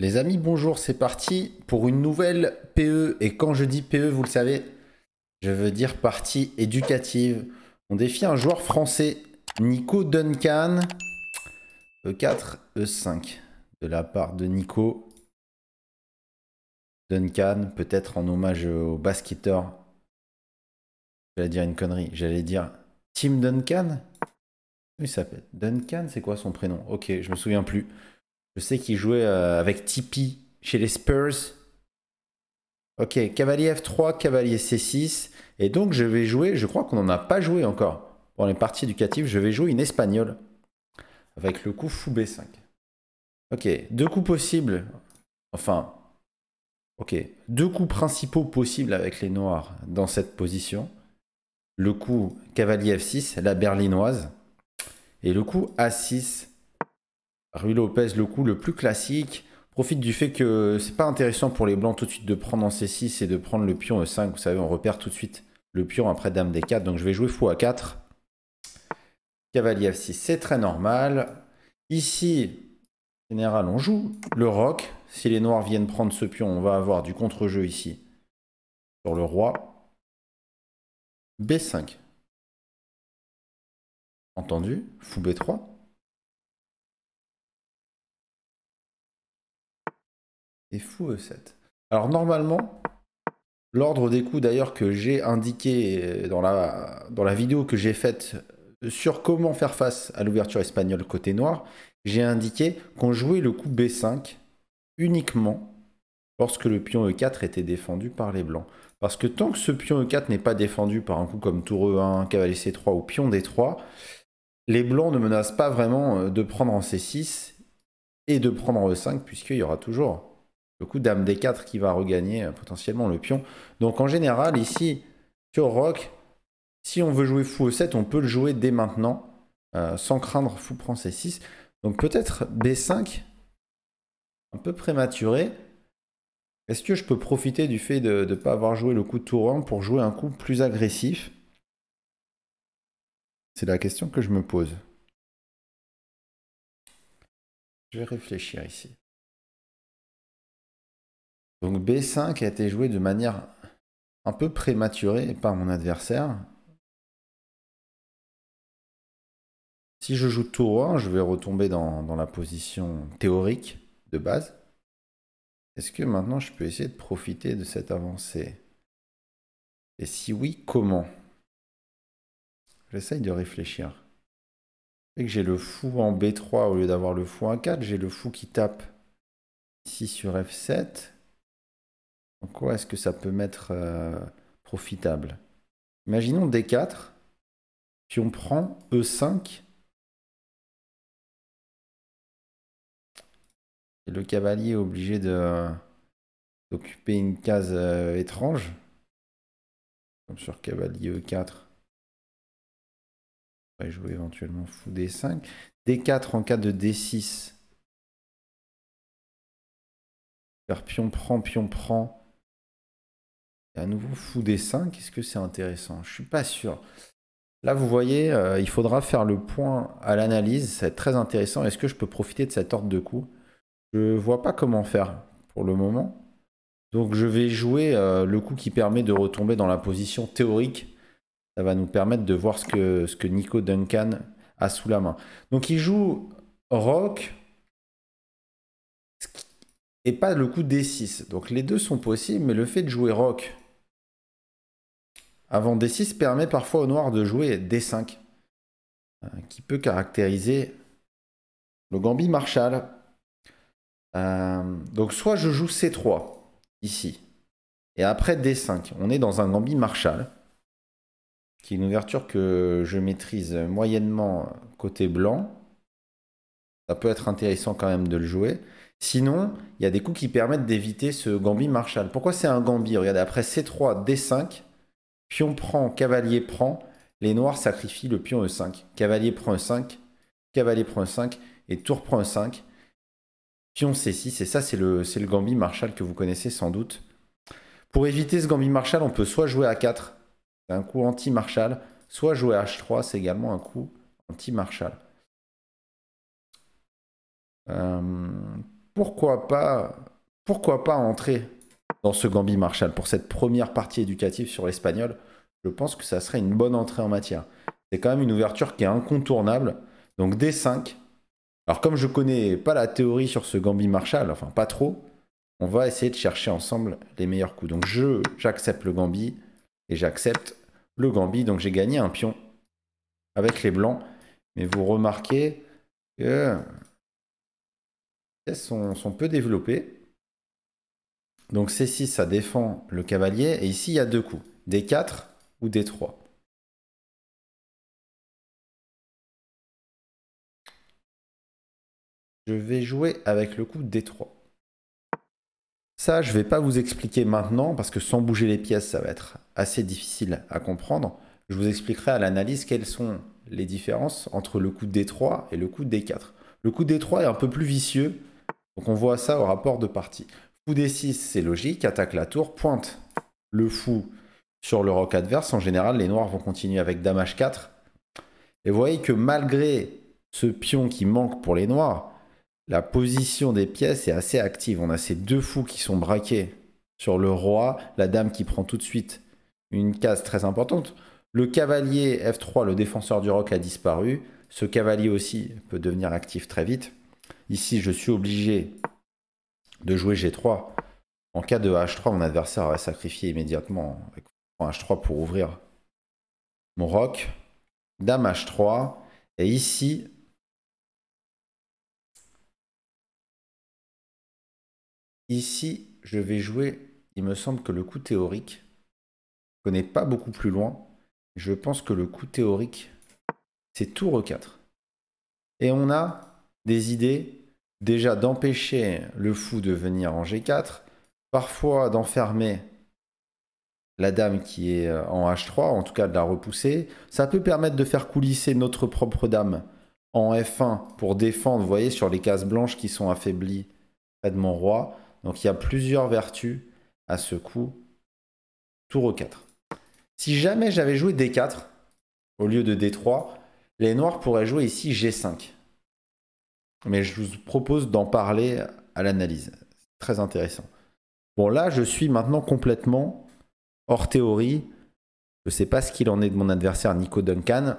Les amis, bonjour, c'est parti pour une nouvelle PE. Et quand je dis PE, vous le savez, je veux dire partie éducative. On défie un joueur français, Nico Duncan, E4, E5, de la part de Nico. Duncan, peut-être en hommage au basketteur. J'allais dire une connerie, j'allais dire Tim Duncan. Il s'appelle Duncan, c'est quoi son prénom Ok, je me souviens plus. Je sais qu'il jouait euh, avec Tipeee chez les Spurs. Ok, cavalier F3, cavalier C6. Et donc je vais jouer, je crois qu'on n'en a pas joué encore. Pour les parties éducatives, je vais jouer une espagnole. Avec le coup fou B5. Ok, deux coups possibles. Enfin, ok. Deux coups principaux possibles avec les noirs dans cette position. Le coup cavalier F6, la berlinoise. Et le coup A6, Rui Lopez, le coup le plus classique, profite du fait que c'est pas intéressant pour les blancs tout de suite de prendre en C6 et de prendre le pion E5. Vous savez, on repère tout de suite le pion après dame D4. Donc je vais jouer fou A4. Cavalier F6, c'est très normal. Ici, en général, on joue le roc. Si les noirs viennent prendre ce pion, on va avoir du contre-jeu ici sur le roi. B5. Entendu Fou B3. fou E7. Alors normalement, l'ordre des coups d'ailleurs que j'ai indiqué euh, dans la, dans la vidéo que j'ai faite euh, sur comment faire face à l'ouverture espagnole côté noir, j'ai indiqué qu'on jouait le coup B5 uniquement lorsque le pion E4 était défendu par les blancs. Parce que tant que ce pion E4 n'est pas défendu par un coup comme tour E1, cavalier C3 ou pion D3, les blancs ne menacent pas vraiment euh, de prendre en C6 et de prendre en E5 puisqu'il y aura toujours le coup dame d4 qui va regagner euh, potentiellement le pion. Donc en général, ici, sur rock si on veut jouer fou e7, on peut le jouer dès maintenant, euh, sans craindre fou prend c6. Donc peut-être b5, un peu prématuré. Est-ce que je peux profiter du fait de ne pas avoir joué le coup de tour 1 pour jouer un coup plus agressif C'est la question que je me pose. Je vais réfléchir ici. Donc B5 a été joué de manière un peu prématurée par mon adversaire. Si je joue tour 1, je vais retomber dans, la position théorique de base. Est-ce que maintenant je peux essayer de profiter de cette avancée Et si oui, comment J'essaye de réfléchir. que j'ai le fou en B3 au lieu d'avoir le fou en 4, j'ai le fou qui tape ici sur F7 quoi est-ce que ça peut mettre euh, profitable Imaginons D4, puis on prend E5. Et le cavalier est obligé d'occuper une case euh, étrange. Comme sur cavalier E4. On jouer éventuellement fou D5. D4 en cas de D6. Car pion prend, pion prend. Un à nouveau, fou 5, qu'est-ce que c'est intéressant Je suis pas sûr. Là, vous voyez, euh, il faudra faire le point à l'analyse. C'est très intéressant. Est-ce que je peux profiter de cette ordre de coup Je ne vois pas comment faire pour le moment. Donc, je vais jouer euh, le coup qui permet de retomber dans la position théorique. Ça va nous permettre de voir ce que, ce que Nico Duncan a sous la main. Donc, il joue Rock et pas le coup D6. Donc, les deux sont possibles, mais le fait de jouer Rock avant D6 permet parfois au noir de jouer D5, euh, qui peut caractériser le Gambit Marshall. Euh, donc soit je joue C3 ici, et après D5, on est dans un Gambit Marshall, qui est une ouverture que je maîtrise moyennement côté blanc. Ça peut être intéressant quand même de le jouer. Sinon, il y a des coups qui permettent d'éviter ce Gambit Marshall. Pourquoi c'est un Gambit Regardez, après C3, D5, Pion prend, cavalier prend. Les noirs sacrifient le pion E5. Cavalier prend E5. Cavalier prend E5. Et tour prend E5. Pion C6. Et ça, c'est le, le gambit Marshall que vous connaissez sans doute. Pour éviter ce gambit Marshall, on peut soit jouer a 4. C'est un coup anti-Marshall. Soit jouer H3. C'est également un coup anti-Marshall. Euh, pourquoi pas pourquoi pas entrer dans ce Gambi Marshall pour cette première partie éducative sur l'espagnol. Je pense que ça serait une bonne entrée en matière. C'est quand même une ouverture qui est incontournable. Donc d 5. Alors comme je connais pas la théorie sur ce Gambi Marshall, enfin pas trop, on va essayer de chercher ensemble les meilleurs coups. Donc je j'accepte le Gambi et j'accepte le Gambi. Donc j'ai gagné un pion avec les blancs. Mais vous remarquez que les sont, sont peu développées. Donc C6, ça défend le cavalier. Et ici, il y a deux coups. D4 ou D3. Je vais jouer avec le coup D3. Ça, je ne vais pas vous expliquer maintenant parce que sans bouger les pièces, ça va être assez difficile à comprendre. Je vous expliquerai à l'analyse quelles sont les différences entre le coup D3 et le coup D4. Le coup D3 est un peu plus vicieux, donc on voit ça au rapport de partie. Fou D6, c'est logique, attaque la tour, pointe le fou sur le roc adverse. En général, les noirs vont continuer avec Dame H4. Et vous voyez que malgré ce pion qui manque pour les noirs, la position des pièces est assez active. On a ces deux fous qui sont braqués sur le roi, la dame qui prend tout de suite une case très importante. Le cavalier F3, le défenseur du roc, a disparu. Ce cavalier aussi peut devenir actif très vite. Ici, je suis obligé de jouer G3. En cas de H3, mon adversaire aurait sacrifié immédiatement avec H3 pour ouvrir mon roc. Dame H3. Et ici, ici, je vais jouer, il me semble que le coup théorique, je connais pas beaucoup plus loin. Je pense que le coup théorique, c'est tour E4. Et on a des idées déjà d'empêcher le fou de venir en G4, parfois d'enfermer la dame qui est euh, en H3, en tout cas de la repousser. Ça peut permettre de faire coulisser notre propre dame en F1 pour défendre, vous voyez, sur les cases blanches qui sont affaiblies près de mon roi. Donc il y a plusieurs vertus à ce coup. Tour E4. Si jamais j'avais joué D4 au lieu de D3, les noirs pourraient jouer ici G5 mais je vous propose d'en parler à l'analyse. Très intéressant. Bon, là, je suis maintenant complètement hors théorie. Je ne sais pas ce qu'il en est de mon adversaire Nico Duncan.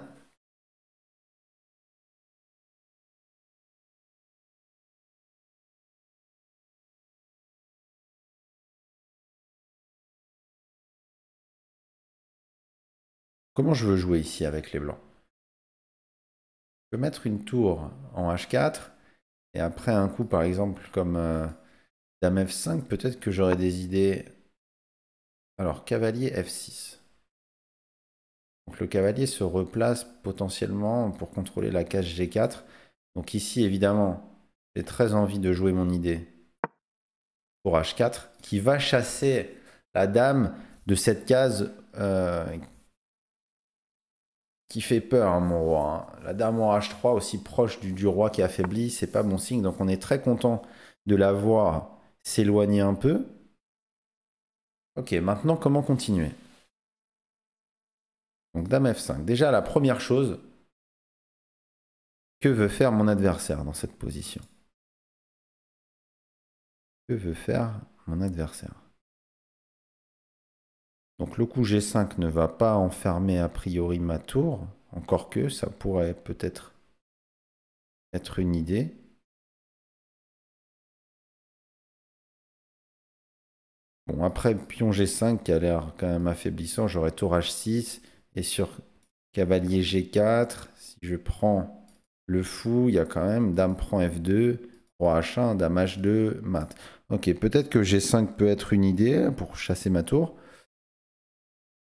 Comment je veux jouer ici avec les blancs Je peux mettre une tour en H4 et après, un coup, par exemple, comme euh, Dame F5, peut-être que j'aurais des idées. Alors, cavalier F6. Donc, le cavalier se replace potentiellement pour contrôler la case G4. Donc, ici, évidemment, j'ai très envie de jouer mon idée pour H4, qui va chasser la dame de cette case euh, qui fait peur, hein, mon roi. Hein. La dame en H3, aussi proche du, du roi qui affaiblit, c'est pas bon signe. Donc on est très content de la voir s'éloigner un peu. Ok, maintenant comment continuer Donc dame F5. Déjà la première chose, que veut faire mon adversaire dans cette position Que veut faire mon adversaire donc le coup G5 ne va pas enfermer a priori ma tour, encore que ça pourrait peut-être être une idée. Bon, après pion G5 qui a l'air quand même affaiblissant, J'aurais tour H6 et sur cavalier G4, si je prends le fou, il y a quand même dame prend F2, roi H1, dame H2, mat. Ok, peut-être que G5 peut être une idée pour chasser ma tour.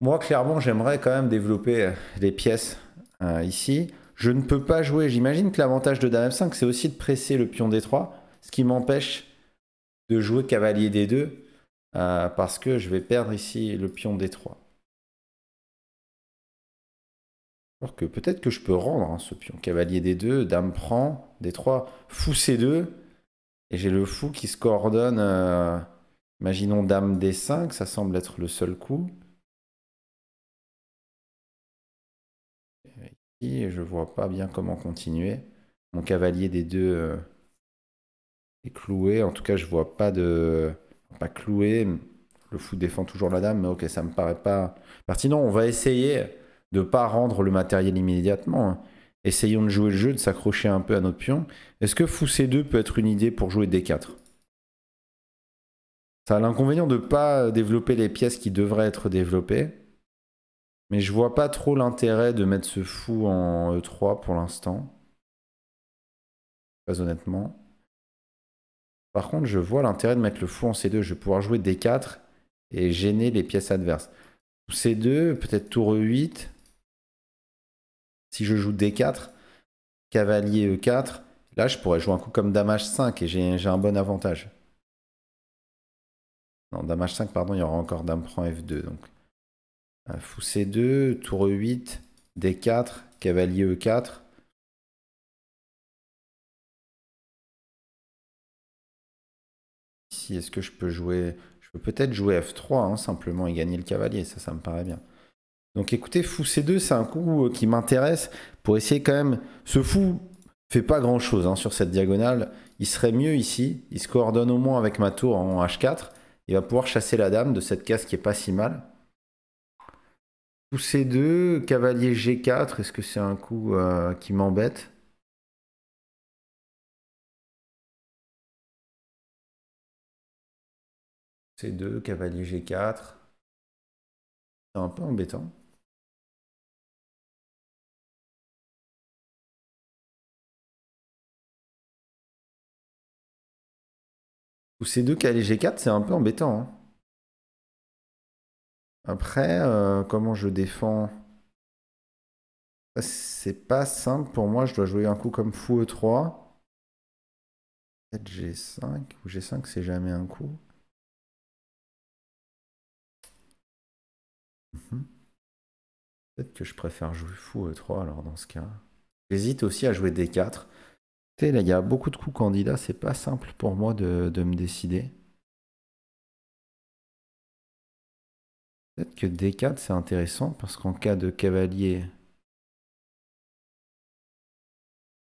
Moi, clairement, j'aimerais quand même développer les euh, pièces euh, ici. Je ne peux pas jouer. J'imagine que l'avantage de Dame F5, c'est aussi de presser le pion D3, ce qui m'empêche de jouer cavalier D2, euh, parce que je vais perdre ici le pion D3. Alors que peut-être que je peux rendre hein, ce pion. Cavalier D2, Dame prend, D3, fou C2, et j'ai le fou qui se coordonne. imaginons Dame D5, ça semble être le seul coup. et je vois pas bien comment continuer. Mon cavalier des deux euh, est cloué. En tout cas, je vois pas de. Pas cloué. Le fou défend toujours la dame, mais ok, ça me paraît pas pertinent. On va essayer de pas rendre le matériel immédiatement. Hein. Essayons de jouer le jeu, de s'accrocher un peu à notre pion. Est-ce que fou C2 peut être une idée pour jouer D4 Ça a l'inconvénient de ne pas développer les pièces qui devraient être développées. Mais je vois pas trop l'intérêt de mettre ce fou en E3 pour l'instant. Pas honnêtement. Par contre, je vois l'intérêt de mettre le fou en C2. Je vais pouvoir jouer D4 et gêner les pièces adverses. C2, peut-être tour E8. Si je joue D4, cavalier E4, là je pourrais jouer un coup comme damage 5 et j'ai un bon avantage. Non, damage 5 pardon, il y aura encore Dame prend F2. Donc euh, fou C2, tour E8, D4, cavalier E4. Ici, est-ce que je peux jouer Je peux peut-être jouer F3 hein, simplement et gagner le cavalier, ça, ça me paraît bien. Donc écoutez, fou C2, c'est un coup euh, qui m'intéresse pour essayer quand même. Ce fou fait pas grand chose hein, sur cette diagonale. Il serait mieux ici. Il se coordonne au moins avec ma tour en H4. Il va pouvoir chasser la dame de cette case qui est pas si mal. C2, cavalier G4, est-ce que c'est un coup euh, qui m'embête C2, cavalier G4. C'est un peu embêtant. C2, cavalier G4, c'est un peu embêtant. Hein. Après, euh, comment je défends C'est pas simple pour moi. Je dois jouer un coup comme fou E3. Peut-être G5 ou G5, c'est jamais un coup. Mhm. Peut-être que je préfère jouer fou E3 alors dans ce cas. J'hésite aussi à jouer D4. Tu là, il y a beaucoup de coups candidats. C'est pas simple pour moi de me décider. Peut-être que D4, c'est intéressant, parce qu'en cas de cavalier...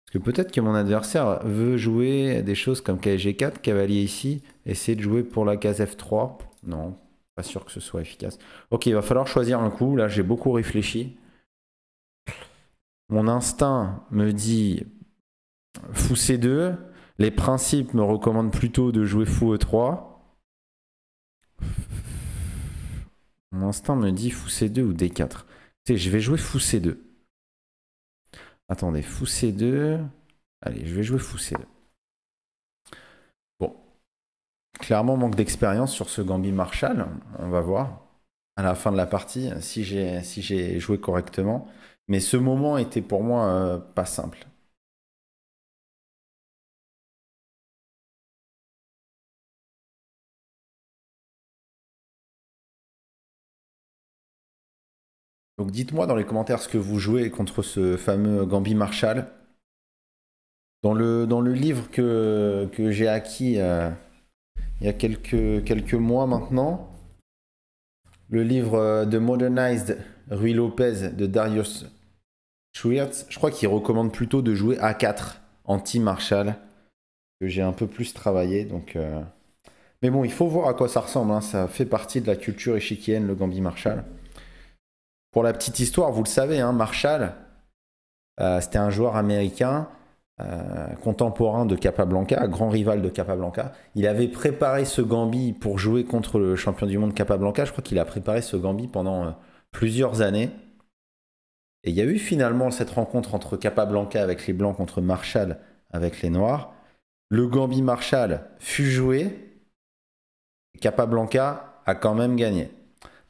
Parce que peut-être que mon adversaire veut jouer des choses comme KG4, cavalier ici, essayer de jouer pour la case F3. Non, pas sûr que ce soit efficace. Ok, il va falloir choisir un coup. Là, j'ai beaucoup réfléchi. Mon instinct me dit fou C2. Les principes me recommandent plutôt de jouer fou E3 instinct me dit fou C2 ou D4. je vais jouer fou C2. Attendez, fou C2. Allez, je vais jouer fou C2. Bon. Clairement, manque d'expérience sur ce Gambi Marshall. On va voir à la fin de la partie si j'ai si joué correctement. Mais ce moment était pour moi euh, pas simple. Donc dites-moi dans les commentaires ce que vous jouez contre ce fameux Gambi Marshall. Dans le, livre que, j'ai acquis euh, il y a quelques, mois maintenant, le livre euh, de Modernized Rui Lopez de Darius Schwartz, je crois qu'il recommande plutôt de jouer A4 anti-Marshall, que j'ai un peu plus travaillé. Donc, euh. Mais bon, il faut voir à quoi ça ressemble. Hein. Ça fait partie de la culture échiquienne, le Gambi Marshall. Pour la petite histoire, vous le savez, hein, Marshall, euh, c'était un joueur américain euh, contemporain de Capablanca, grand rival de Capablanca. Il avait préparé ce Gambit pour jouer contre le champion du monde Capablanca. Je crois qu'il a préparé ce Gambit pendant euh, plusieurs années. Et il y a eu finalement cette rencontre entre Capablanca avec les Blancs contre Marshall avec les Noirs. Le Gambi Marshall fut joué. Capablanca a quand même gagné.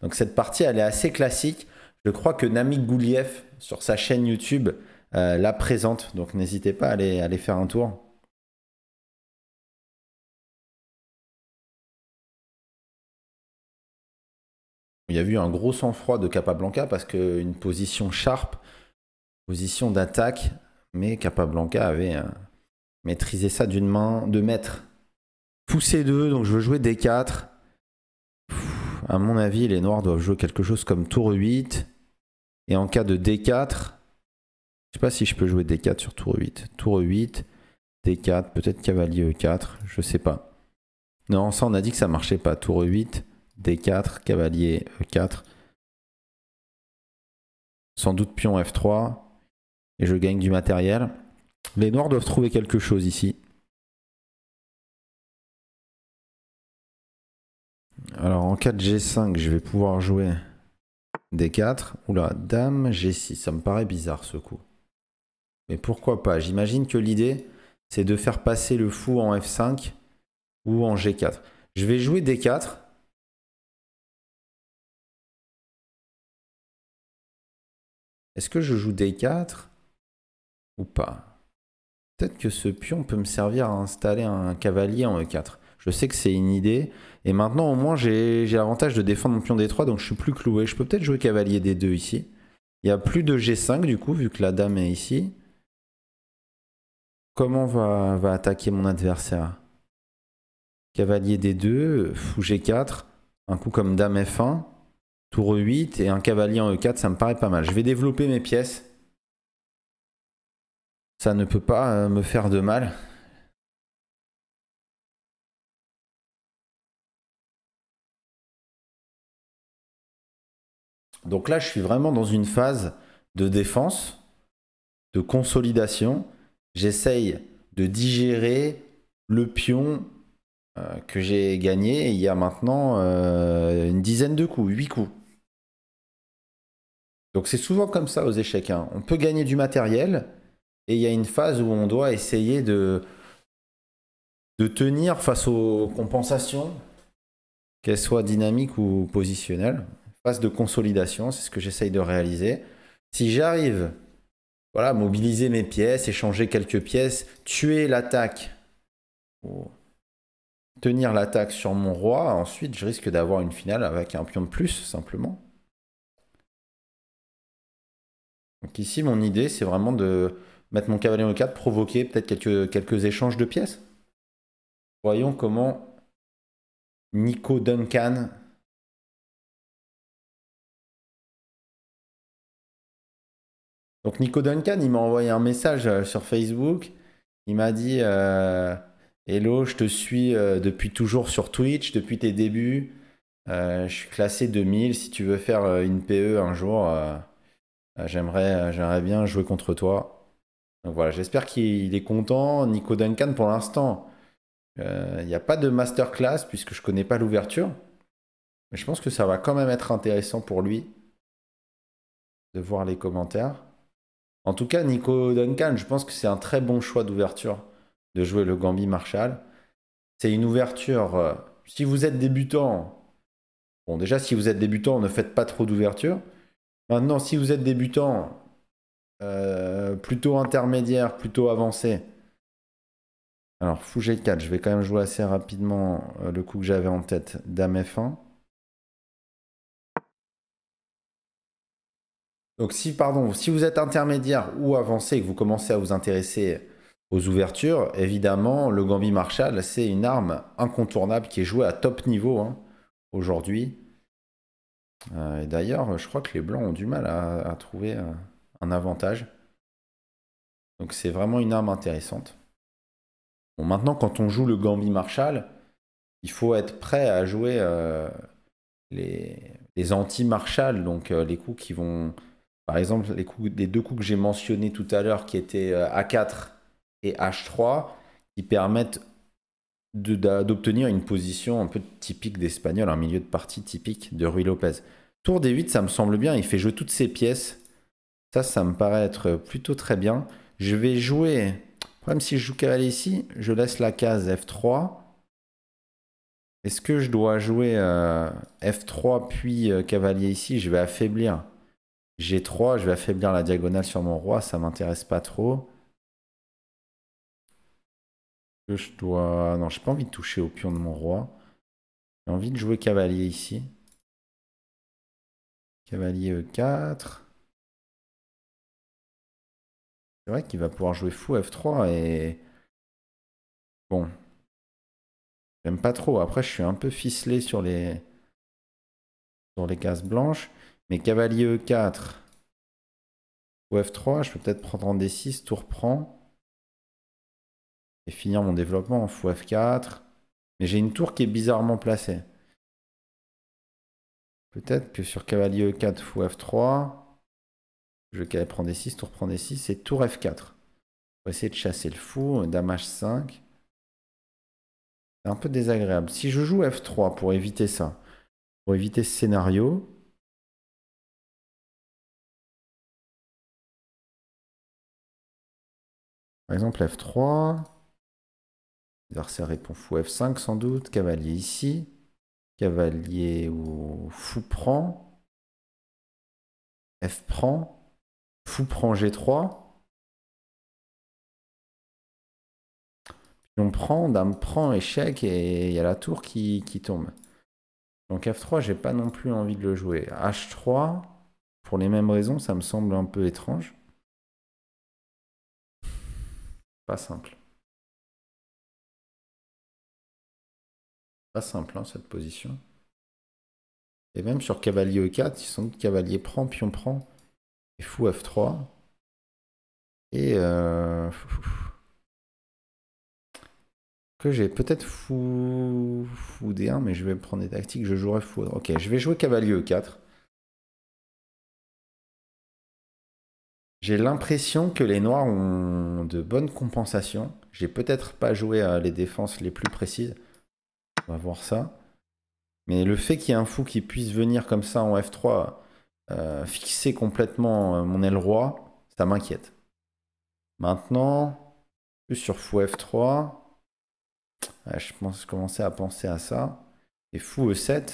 Donc cette partie, elle est assez classique. Je crois que Nami Gouliev, sur sa chaîne YouTube, euh, la présente. Donc n'hésitez pas à aller, faire un tour. Il y a eu un gros sang-froid de Capablanca parce qu'une position sharp, position d'attaque, mais Capablanca avait euh, maîtrisé ça d'une main de maître. Poussé deux, donc je veux jouer D4. à mon avis, les noirs doivent jouer quelque chose comme tour 8. Et en cas de D4, je ne sais pas si je peux jouer D4 sur tour 8. Tour 8, D4, peut-être cavalier E4, je sais pas. Non, ça on a dit que ça ne marchait pas. Tour 8, D4, cavalier E4. Sans doute pion F3. Et je gagne du matériel. Les noirs doivent trouver quelque chose ici. Alors en cas de G5, je vais pouvoir jouer D4. Oula, dame G6. Ça me paraît bizarre ce coup. Mais pourquoi pas J'imagine que l'idée, c'est de faire passer le fou en F5 ou en G4. Je vais jouer D4. Est-ce que je joue D4 ou pas Peut-être que ce pion peut me servir à installer un cavalier en E4. Je sais que c'est une idée, et maintenant, au moins, j'ai l'avantage de défendre mon pion D3, donc je suis plus cloué. Je peux peut-être jouer cavalier D2 ici. Il n'y a plus de G5 du coup, vu que la dame est ici. Comment va, va attaquer mon adversaire Cavalier D2, fou G4, un coup comme dame F1, tour E8 et un cavalier en E4, ça me paraît pas mal. Je vais développer mes pièces. Ça ne peut pas euh, me faire de mal. Donc là, je suis vraiment dans une phase de défense, de consolidation. J'essaye de digérer le pion euh, que j'ai gagné il y a maintenant euh, une dizaine de coups, huit coups. Donc c'est souvent comme ça aux échecs. Hein. On peut gagner du matériel et il y a une phase où on doit essayer de tenir face aux compensations, qu'elles soient dynamiques ou positionnelles de consolidation, c'est ce que j'essaye de réaliser. Si j'arrive, voilà, mobiliser mes pièces, échanger quelques pièces, tuer l'attaque, tenir l'attaque sur mon roi, ensuite je risque d'avoir une finale avec un pion de plus, simplement. Donc ici, mon idée, c'est vraiment de mettre mon cavalier en 4, provoquer peut-être quelques, quelques échanges de pièces. Voyons comment Nico Duncan Donc Nico Duncan, il m'a envoyé un message euh, sur Facebook. Il m'a dit euh, Hello, je te suis euh, depuis toujours sur Twitch, depuis tes débuts. je suis classé 2000. Si tu veux faire une PE un jour, j'aimerais, j'aimerais bien jouer contre toi. Donc voilà, j'espère qu'il est content. Nico Duncan, pour l'instant, il n'y a pas de masterclass puisque je ne connais pas l'ouverture. Mais je pense que ça va quand même être intéressant pour lui de voir les commentaires. En tout cas, Nico Duncan, je pense que c'est un très bon choix d'ouverture de jouer le Gambi Marshall. C'est une ouverture. Euh, si vous êtes débutant, bon, déjà, si vous êtes débutant, ne faites pas trop d'ouverture. Maintenant, si vous êtes débutant, euh, plutôt intermédiaire, plutôt avancé. Alors, fou 4 je vais quand même jouer assez rapidement euh, le coup que j'avais en tête, Dame F1. Donc si, pardon, si vous êtes intermédiaire ou avancé et que vous commencez à vous intéresser aux ouvertures, évidemment, le Gambi Marshall, c'est une arme incontournable qui est jouée à top niveau hein, aujourd'hui. Euh, et d'ailleurs, je crois que les Blancs ont du mal à, trouver euh, un avantage. Donc c'est vraiment une arme intéressante. Bon, maintenant, quand on joue le Gambi Marshall, il faut être prêt à jouer euh, les, anti-Marshall, donc les coups qui vont par exemple, les, deux coups que j'ai mentionnés tout à l'heure, qui étaient euh, A4 et H3, qui permettent d'obtenir une position un peu typique d'Espagnol, un milieu de partie typique de Rui Lopez. Tour D8, ça me semble bien, il fait jouer toutes ses pièces. Ça, ça me paraît être plutôt très bien. Je vais jouer, même si je joue cavalier ici, je laisse la case F3. Est-ce que je dois jouer euh, F3 puis euh, cavalier ici Je vais affaiblir G3, je vais affaiblir la diagonale sur mon roi, ça m'intéresse pas trop. je dois... Non, j'ai pas envie de toucher au pion de mon roi. J'ai envie de jouer cavalier ici. Cavalier E4. C'est vrai qu'il va pouvoir jouer fou F3 et... Bon. J'aime pas trop. Après, je suis un peu ficelé sur les... Sur les cases blanches. Mais cavalier E4 ou F3, je peux peut-être prendre en D6, tour prend Et finir mon développement en fou F4. Mais j'ai une tour qui est bizarrement placée. Peut-être que sur cavalier E4, fou F3, je vais prendre D6, tour prend D6 et tour F4. On essayer de chasser le fou, dame H5. C'est un peu désagréable. Si je joue F3 pour éviter ça, pour éviter ce scénario, Par exemple, F3. Adversaire répond fou F5 sans doute. Cavalier ici. Cavalier ou fou prend. F prend. Fou prend G3. on prend, dame prend, échec, et il y a la tour qui, qui tombe. Donc F3, j'ai pas non plus envie de le jouer. H3, pour les mêmes raisons, ça me semble un peu étrange. Pas simple. Pas simple, hein, cette position. Et même sur cavalier e4, ils sont cavalier prend, pion prend, et fou f3. Et euh, que j'ai peut-être fou... fou d1, hein, mais je vais prendre des tactiques, je jouerai fou. Ok, je vais jouer cavalier e4. J'ai l'impression que les Noirs ont de bonnes compensations. J'ai peut-être pas joué les défenses les plus précises. On va voir ça. Mais le fait qu'il y ait un fou qui puisse venir comme ça en F3, euh, fixer complètement euh, mon aile roi, ça m'inquiète. Maintenant, plus sur fou F3, je pense à penser à ça. Et fou E7,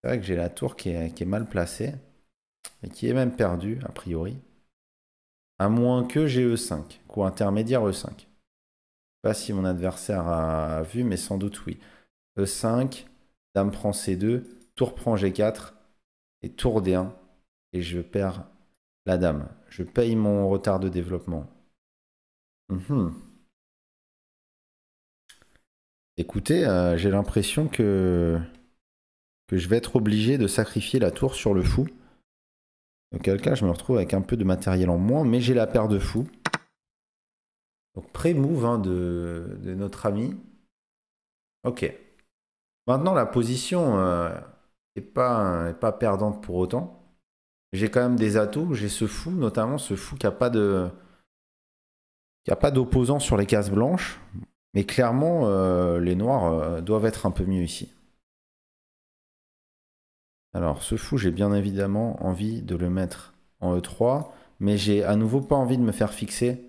c'est vrai que j'ai la tour qui est mal placée et qui est même perdu, a priori, à moins que j'ai E5, coup intermédiaire E5. Pas si mon adversaire a vu, mais sans doute oui. E5, dame prend C2, tour prend G4, et tour D1, et je perds la dame. Je paye mon retard de développement. Mhm. Écoutez, euh, j'ai l'impression que... que je vais être obligé de sacrifier la tour sur le fou. Auquel cas, je me retrouve avec un peu de matériel en moins, mais j'ai la paire de fous. Donc pré-move hein, de, notre ami. Ok. Maintenant, la position n'est euh, pas, perdante pour autant. J'ai quand même des atouts. J'ai ce fou, notamment ce fou qui n'a pas a pas d'opposant sur les cases blanches. Mais clairement, euh, les noirs euh, doivent être un peu mieux ici. Alors, ce fou, j'ai bien évidemment envie de le mettre en E3, mais j'ai à nouveau pas envie de me faire fixer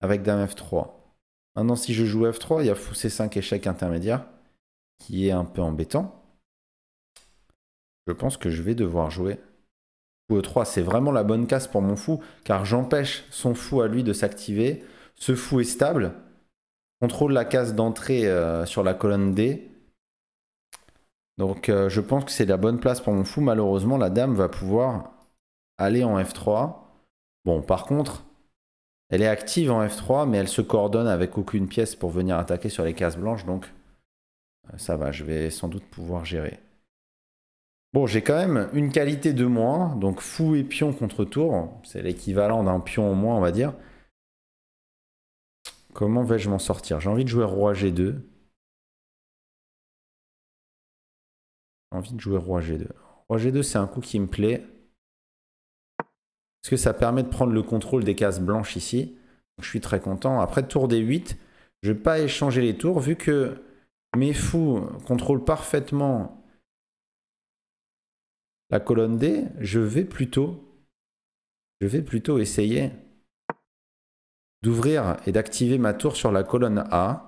avec Dame F3. Maintenant, si je joue F3, il y a fou C5 échec intermédiaire qui est un peu embêtant. Je pense que je vais devoir jouer fou E3. C'est vraiment la bonne case pour mon fou, car j'empêche son fou à lui de s'activer. Ce fou est stable, contrôle la case d'entrée euh, sur la colonne D donc euh, je pense que c'est la bonne place pour mon fou. Malheureusement, la dame va pouvoir aller en F3. Bon, par contre, elle est active en F3, mais elle se coordonne avec aucune pièce pour venir attaquer sur les cases blanches. Donc euh, ça va, je vais sans doute pouvoir gérer. Bon, j'ai quand même une qualité de moins. Donc fou et pion contre tour. C'est l'équivalent d'un pion au moins, on va dire. Comment vais-je m'en sortir J'ai envie de jouer roi G2. envie de jouer Roi G2. Roi G2, c'est un coup qui me plaît. Parce que ça permet de prendre le contrôle des cases blanches ici. je suis très content. Après, tour d 8, je ne vais pas échanger les tours. Vu que mes fous contrôlent parfaitement la colonne D, je vais plutôt, je vais plutôt essayer d'ouvrir et d'activer ma tour sur la colonne A.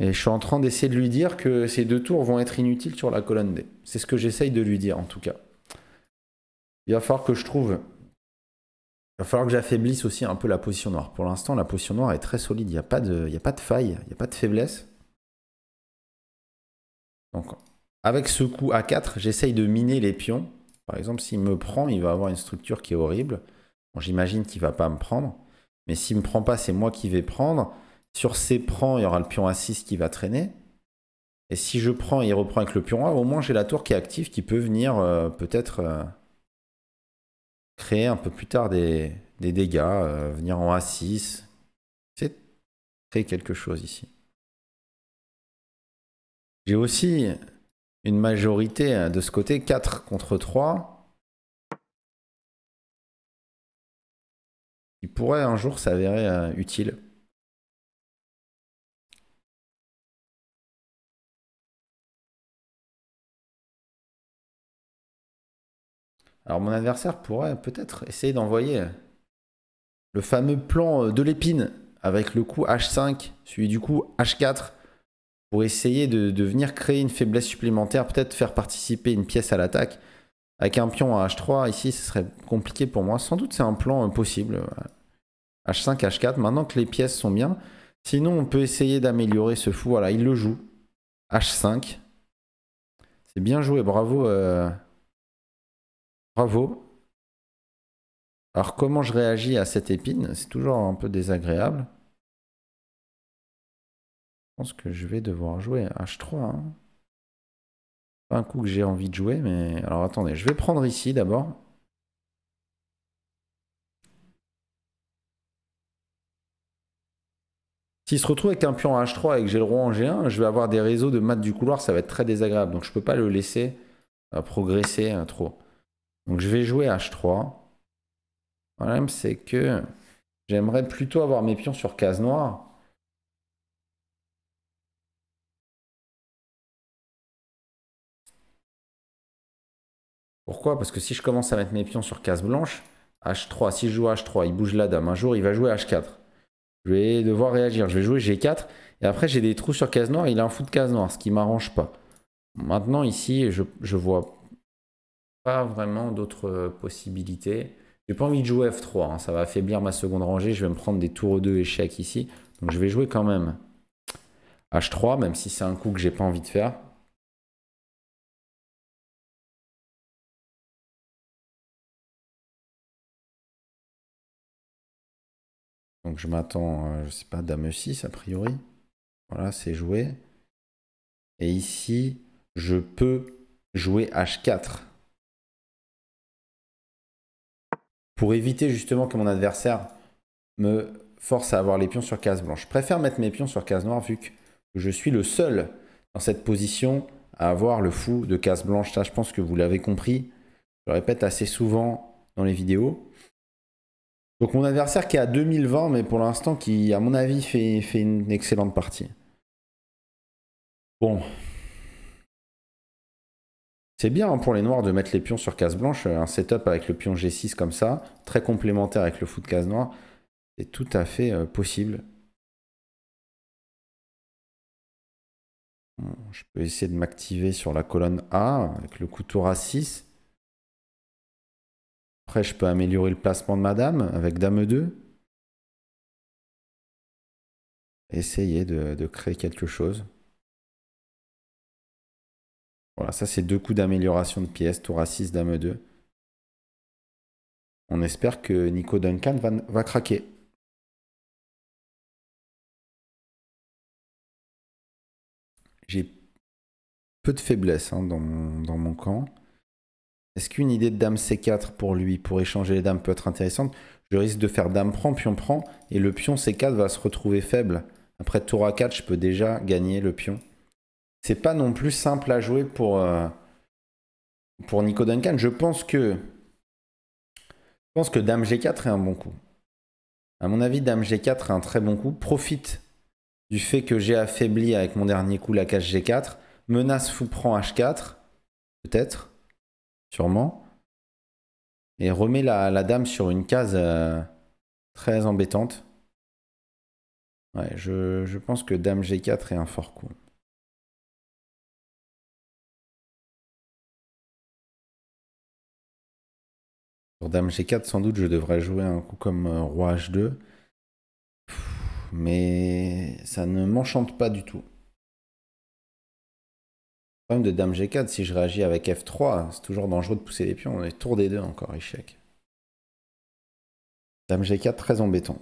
Et je suis en train d'essayer de lui dire que ces deux tours vont être inutiles sur la colonne D. C'est ce que j'essaye de lui dire en tout cas. Il va falloir que je trouve. Il va falloir que j'affaiblisse aussi un peu la position noire. Pour l'instant, la position noire est très solide. Il n'y a, pas de... a pas de faille, il n'y a pas de faiblesse. Donc, avec ce coup A4, j'essaye de miner les pions. Par exemple, s'il me prend, il va avoir une structure qui est horrible. J'imagine qu'il ne va pas me prendre. Mais s'il ne me prend pas, c'est moi qui vais prendre. Sur ces prends, il y aura le pion A6 qui va traîner. Et si je prends, il reprend avec le pion A, au moins j'ai la tour qui est active qui peut venir euh, peut-être euh, créer un peu plus tard des, dégâts, euh, venir en A6. C'est créer quelque chose ici. J'ai aussi une majorité de ce côté, 4 contre 3. qui pourrait un jour s'avérer utile. Alors mon adversaire pourrait peut-être essayer d'envoyer le fameux plan euh, de l'épine avec le coup H5, celui du coup H4, pour essayer de, venir créer une faiblesse supplémentaire, peut-être faire participer une pièce à l'attaque. Avec un pion à H3, ici, ce serait compliqué pour moi. Sans doute, c'est un plan euh, possible. H5, H4, maintenant que les pièces sont bien. Sinon, on peut essayer d'améliorer ce fou. Voilà, il le joue. H5. C'est bien joué, bravo. Euh, Bravo. Alors comment je réagis à cette épine C'est toujours un peu désagréable. Je pense que je vais devoir jouer H3. Hein. Pas un coup que j'ai envie de jouer, mais... Alors attendez, je vais prendre ici d'abord. S'il se retrouve avec un pion H3 et que j'ai le roi en G1, je vais avoir des réseaux de maths du couloir, ça va être très désagréable. Donc je ne peux pas le laisser euh, progresser euh, trop. Donc je vais jouer H3. Le problème, c'est que j'aimerais plutôt avoir mes pions sur case noire. Pourquoi Parce que si je commence à mettre mes pions sur case blanche, H3, si je joue H3, il bouge la dame. Un jour, il va jouer H4. Je vais devoir réagir. Je vais jouer G4. Et après, j'ai des trous sur case noire. Il a un fou de case noire, ce qui m'arrange pas. Maintenant, ici, je, je vois vraiment d'autres euh, possibilités. J'ai pas envie de jouer F3, hein. ça va affaiblir ma seconde rangée, je vais me prendre des tours 2 échecs ici. Donc je vais jouer quand même H3, même si c'est un coup que j'ai pas envie de faire. Donc je m'attends, euh, je sais pas, dame 6 a priori. Voilà, c'est joué. Et ici, je peux jouer H4. pour éviter justement que mon adversaire me force à avoir les pions sur case blanche. Je préfère mettre mes pions sur case noire vu que je suis le seul dans cette position à avoir le fou de case blanche. Ça, je pense que vous l'avez compris. Je le répète assez souvent dans les vidéos. Donc mon adversaire qui est à 2020, mais pour l'instant qui, à mon avis, fait, fait une excellente partie. Bon, c'est bien hein, pour les noirs de mettre les pions sur case blanche, euh, un setup avec le pion G6 comme ça, très complémentaire avec le fou de case noire, c'est tout à fait euh, possible. je peux essayer de m'activer sur la colonne A avec le couteau A6. Après, je peux améliorer le placement de ma dame avec dame 2 Essayer de créer quelque chose. Voilà, ça c'est deux coups d'amélioration de pièce, tour à 6, dame 2. On espère que Nico Duncan va, craquer. J'ai peu de faiblesse hein, dans, mon, dans, mon, camp. Est-ce qu'une idée de dame C4 pour lui, pour échanger les dames, peut être intéressante Je risque de faire dame prend, pion prend, et le pion C4 va se retrouver faible. Après tour A4, je peux déjà gagner le pion c'est pas non plus simple à jouer euh, pour, Nico Duncan. Je pense que. Je pense que Dame G4 est un bon coup. À mon avis, Dame G4 est un très bon coup. Profite du fait que j'ai affaibli avec mon dernier coup la cage G4. Menace fou prend H4. Peut-être. Sûrement. Et remet la, la, dame sur une case euh, très embêtante. Ouais, je, je pense que Dame G4 est un fort coup. Pour Dame G4, sans doute, je devrais jouer un coup comme euh, Roi H2. Mais ça ne m'enchante pas du tout. Le problème de Dame G4, si je réagis avec F3, c'est toujours dangereux de pousser les pions. On est tour des deux encore, échec. Dame G4, très embêtant.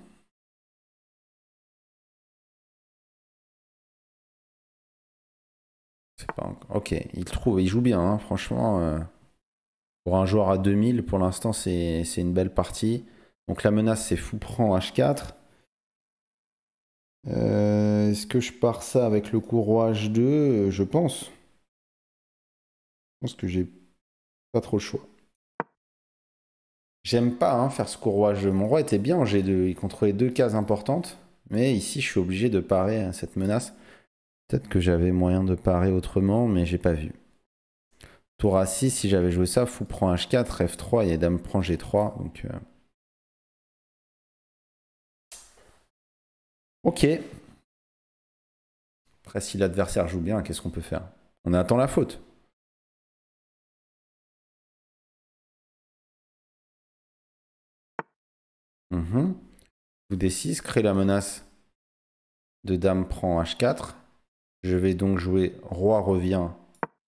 Ok, il trouve, il joue bien, hein, franchement. Euh. Pour un joueur à 2000, pour l'instant, c'est une belle partie. Donc la menace, c'est fou prend H4. Euh, est-ce que je pars ça avec le courroie H2 euh, Je pense. Je pense que j'ai pas trop le choix. J'aime pas hein, faire ce courroie H2. Mon roi était bien en G2. Il contrôlait deux cases importantes. Mais ici, je suis obligé de parer à cette menace. Peut-être que j'avais moyen de parer autrement, mais j'ai pas vu. Tour A6, si j'avais joué ça, fou prend H4, F3 et dame prend G3. Donc, euh. Ok. Après, si l'adversaire joue bien, qu'est-ce qu'on peut faire On attend la faute. fou Vous D6, crée la menace de dame prend H4. Je vais donc jouer roi revient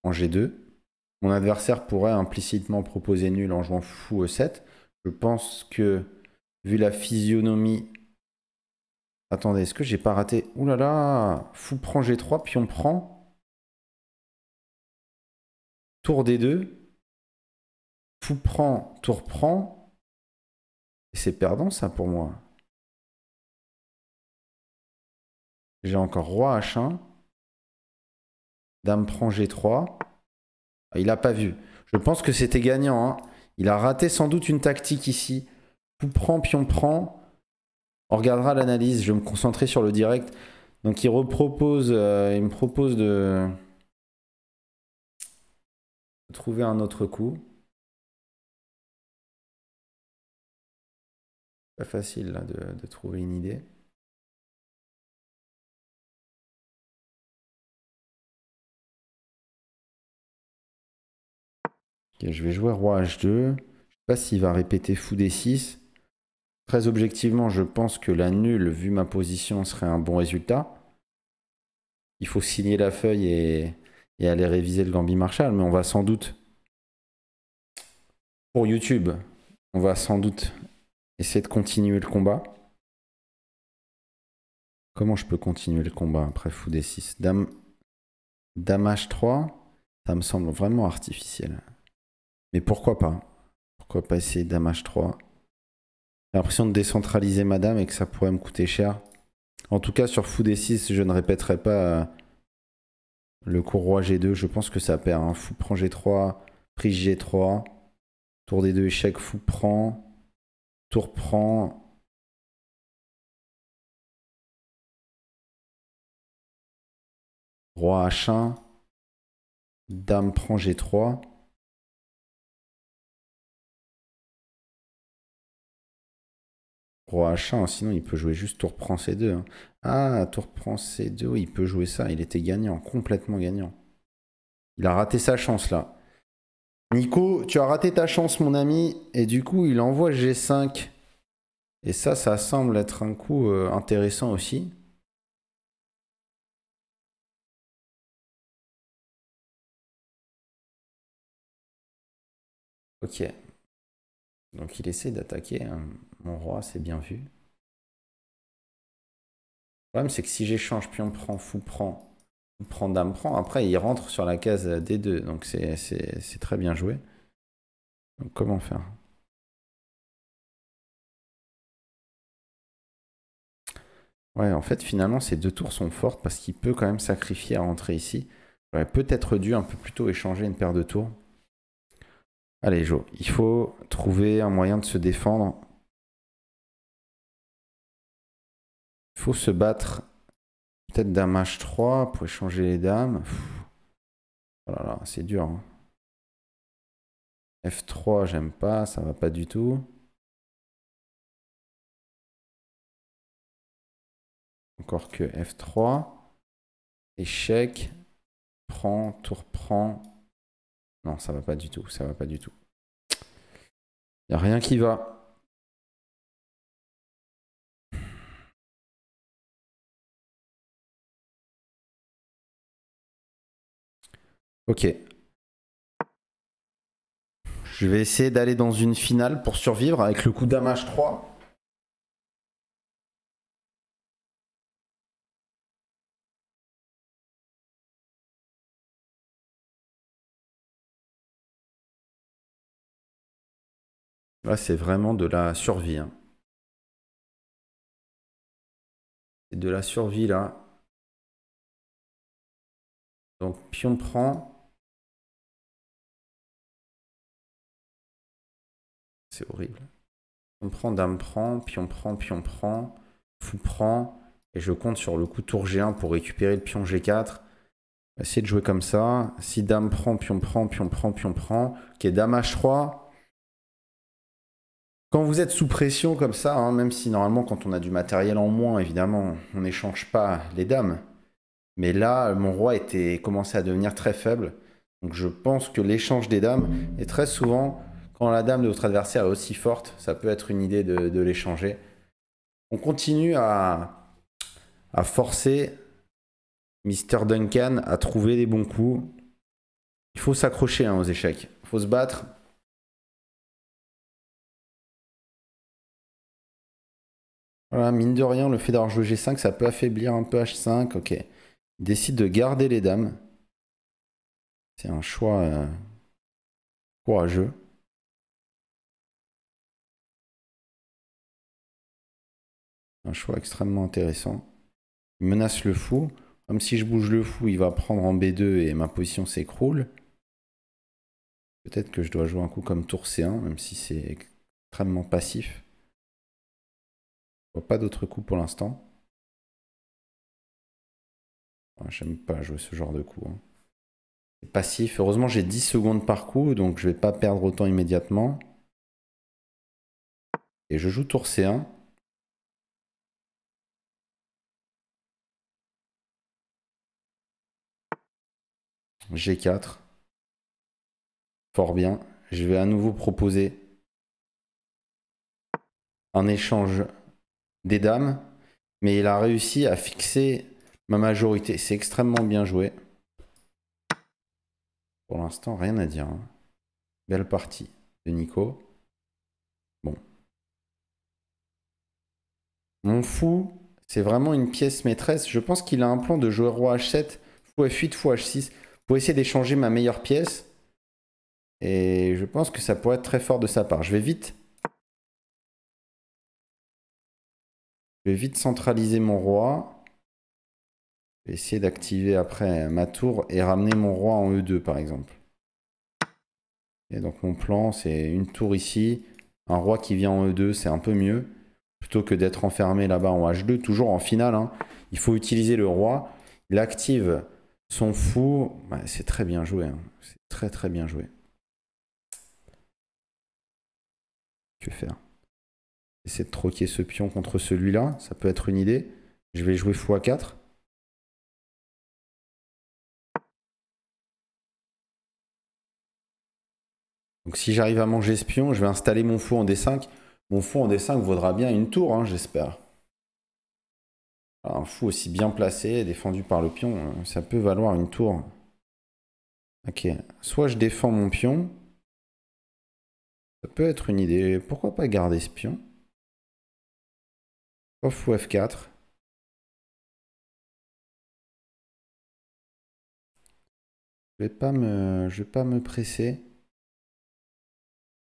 en G2. Mon adversaire pourrait implicitement proposer nul en jouant fou E7. Je pense que, vu la physionomie... Attendez, est-ce que j'ai pas raté Ouh là là Fou prend G3, puis on prend... Tour D2. Fou prend, tour prend. Et c'est perdant ça pour moi. J'ai encore roi H1. Dame prend G3. Il n'a pas vu. Je pense que c'était gagnant. Hein. Il a raté sans doute une tactique ici. Pou prend, pion prend. On regardera l'analyse. Je vais me concentrer sur le direct. Donc il euh, me propose de... trouver un autre coup. Pas facile de trouver une idée. je vais jouer roi h2. Je ne sais pas s'il va répéter fou d6. Très objectivement, je pense que la nulle, vu ma position, serait un bon résultat. Il faut signer la feuille et, aller réviser le Gambi Marshall, mais on va sans doute, pour YouTube, on va sans doute essayer de continuer le combat. Comment je peux continuer le combat après fou d6 Dame, Dame h3, ça me semble vraiment artificiel. Mais pourquoi pas Pourquoi pas essayer Dame H3 J'ai l'impression de décentraliser Madame et que ça pourrait me coûter cher. En tout cas, sur Fou D6, je ne répéterai pas euh, le cours Roi G2. Je pense que ça perd. Hein. Fou prend G3, prise G3. Tour D2 échec, Fou prend. Tour prend. Roi H1. Dame prend G3. Roi H1, hein, sinon il peut jouer juste tour prend C2. Hein. Ah, tour prend C2, il peut jouer ça. Il était gagnant, complètement gagnant. Il a raté sa chance là. Nico, tu as raté ta chance, mon ami. Et du coup, il envoie G5. Et ça, ça semble être un coup euh, intéressant aussi. Ok. Donc il essaie d'attaquer. Hein mon roi, c'est bien vu. Le problème, c'est que si j'échange puis on prend, fou prend, on prend, dame prend, après il rentre sur la case D2. Donc c'est très bien joué. Donc comment faire Ouais, en fait, finalement, ces deux tours sont fortes parce qu'il peut quand même sacrifier à rentrer ici. J'aurais peut-être dû un peu plus tôt échanger une paire de tours. Allez, Joe, il faut trouver un moyen de se défendre Il faut se battre peut-être d'un h 3 pour échanger les dames. Voilà, Oh là là, c'est dur. Hein. F3, j'aime pas, ça va pas du tout. Encore que F3. Échec. Prend, tour prend. Non, ça va pas du tout, ça va pas du tout. Il a rien qui va. Ok. Je vais essayer d'aller dans une finale pour survivre avec le coup d'amage 3. Là, c'est vraiment de la survie. C'est hein. de la survie là. Donc, pion prend. c'est horrible. On prend, dame prend, pion prend, pion prend, fou prend, et je compte sur le coup tour G1 pour récupérer le pion G4. Essayez de jouer comme ça. Si dame prend, pion prend, pion prend, pion prend. Qui est dame H3. Quand vous êtes sous pression comme ça, hein, même si normalement quand on a du matériel en moins, évidemment, on n'échange pas les dames. Mais là, mon roi était commencé à devenir très faible. Donc je pense que l'échange des dames est très souvent quand la dame de votre adversaire est aussi forte, ça peut être une idée de, l'échanger. On continue à, à forcer Mr. Duncan à trouver des bons coups. Il faut s'accrocher hein, aux échecs. Il faut se battre. Voilà, mine de rien, le fait d'avoir joué G5, ça peut affaiblir un peu H5. Ok. Il décide de garder les dames. C'est un choix euh, courageux. un choix extrêmement intéressant. Il menace le fou. Comme si je bouge le fou, il va prendre en B2 et ma position s'écroule. Peut-être que je dois jouer un coup comme tour C1, même si c'est extrêmement passif. Je vois pas d'autre coup pour l'instant. J'aime pas jouer ce genre de coup. Hein. C'est passif. Heureusement, j'ai 10 secondes par coup, donc je vais pas perdre autant immédiatement. Et je joue tour C1. G4. Fort bien. Je vais à nouveau proposer un échange des dames. Mais il a réussi à fixer ma majorité. C'est extrêmement bien joué. Pour l'instant, rien à dire. Hein. Belle partie de Nico. Bon. Mon fou, c'est vraiment une pièce maîtresse. Je pense qu'il a un plan de jouer roi h7, fou f8, fou h6 essayer d'échanger ma meilleure pièce. Et je pense que ça pourrait être très fort de sa part. Je vais vite. Je vais vite centraliser mon roi. essayer d'activer après ma tour et ramener mon roi en E2 par exemple. Et donc mon plan c'est une tour ici, un roi qui vient en E2 c'est un peu mieux. Plutôt que d'être enfermé là-bas en H2, toujours en finale. Hein. il faut utiliser le roi. Il active son fou, bah, c'est très bien joué. Hein. C'est très très bien joué. Que faire Essayer de troquer ce pion contre celui-là, ça peut être une idée. Je vais jouer fou à 4 Donc si j'arrive à manger ce pion, je vais installer mon fou en D5. Mon fou en D5 vaudra bien une tour, hein, j'espère un fou aussi bien placé, défendu par le pion, euh, ça peut valoir une tour. Ok, soit je défends mon pion. Ça peut être une idée. Pourquoi pas garder ce pion Off fou F4. Je vais pas me, je vais pas me presser.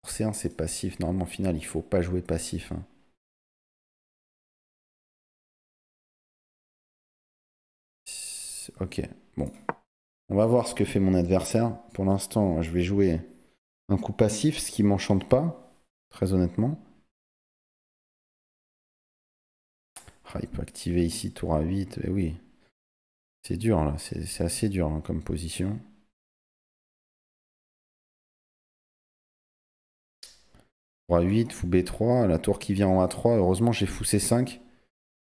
c c'est passif. Normalement, en final, il faut pas jouer passif. Hein. Ok, bon. On va voir ce que fait mon adversaire. Pour l'instant, je vais jouer un coup passif, ce qui ne m'enchante pas, très honnêtement. Ah, il peut activer ici tour à 8, mais eh oui. C'est dur là, c'est assez dur hein, comme position. Tour à 8, fou B3, la tour qui vient en A3. Heureusement, j'ai fou C5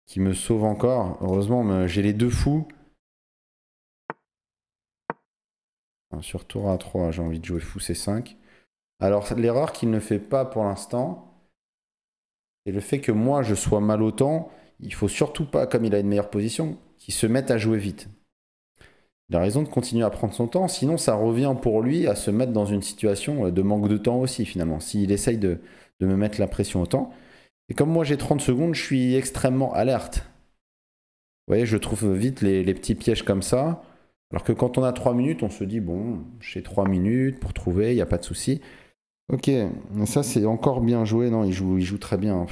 qui me sauve encore. Heureusement, j'ai les deux fous. Hein, sur tour à 3, j'ai envie de jouer fou C5. Alors, l'erreur qu'il ne fait pas pour l'instant, c'est le fait que moi, je sois mal au temps. Il faut surtout pas, comme il a une meilleure position, qu'il se mette à jouer vite. Il a raison de continuer à prendre son temps, sinon ça revient pour lui à se mettre dans une situation euh, de manque de temps aussi, finalement. S'il essaye de, me mettre la pression au temps. Et comme moi, j'ai 30 secondes, je suis extrêmement alerte. Vous voyez, je trouve vite les petits pièges comme ça. Alors que quand on a 3 minutes, on se dit, bon, j'ai 3 minutes pour trouver, il n'y a pas de souci. Ok, ça c'est encore bien joué, non, il joue, il joue très bien.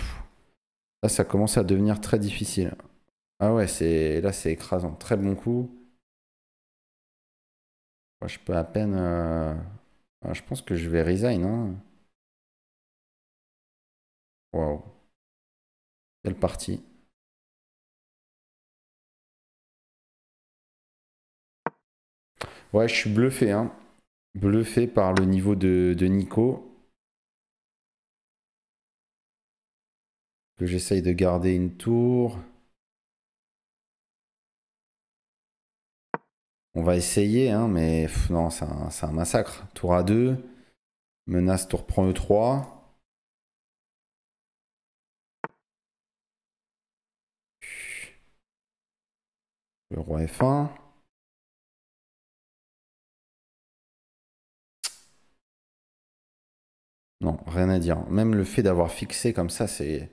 Là, ça commence à devenir très difficile. Ah ouais, c'est là c'est écrasant. Très bon coup. je peux à peine... Euh, ah, je pense que je vais resign. Wow. Hein. Waouh. Quelle partie. Ouais, je suis bluffé, hein. Bluffé par le niveau de, Nico. Que j'essaye de garder une tour. On va essayer, hein, mais non, c'est un, un, massacre. Tour à 2. Menace, tour prend E3. Le roi F1. Non, rien à dire. Même le fait d'avoir fixé comme ça, c'est.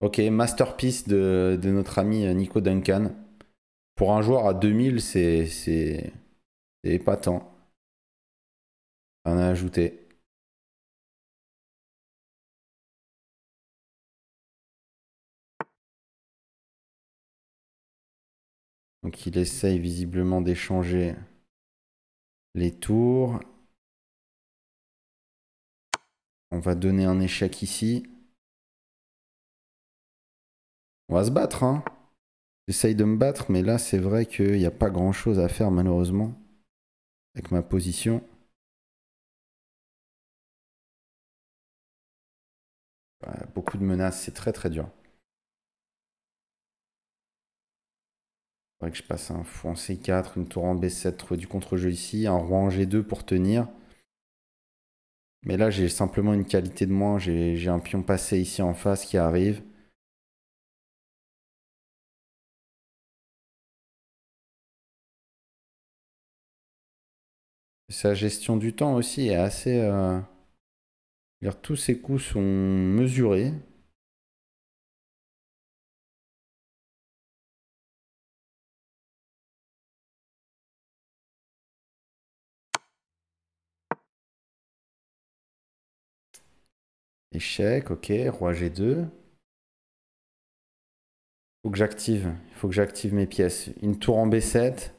Ok, masterpiece de, notre ami Nico Duncan. Pour un joueur à 2000, c'est. C'est épatant. Rien à ajouter. Donc il essaye visiblement d'échanger les tours. On va donner un échec ici. On va se battre. Hein. J'essaye de me battre, mais là, c'est vrai qu'il n'y a pas grand-chose à faire, malheureusement, avec ma position. beaucoup de menaces, c'est très très dur. Il Faudrait que je passe un fou en C4, une tour en B7, trouver du contre-jeu ici, un roi en G2 pour tenir. Mais là, j'ai simplement une qualité de moins. J'ai un pion passé ici en face qui arrive. Sa gestion du temps aussi est assez... Euh, tous ses coups sont mesurés. Échec, ok, roi G2. j'active, il faut que j'active mes pièces. Une tour en B7.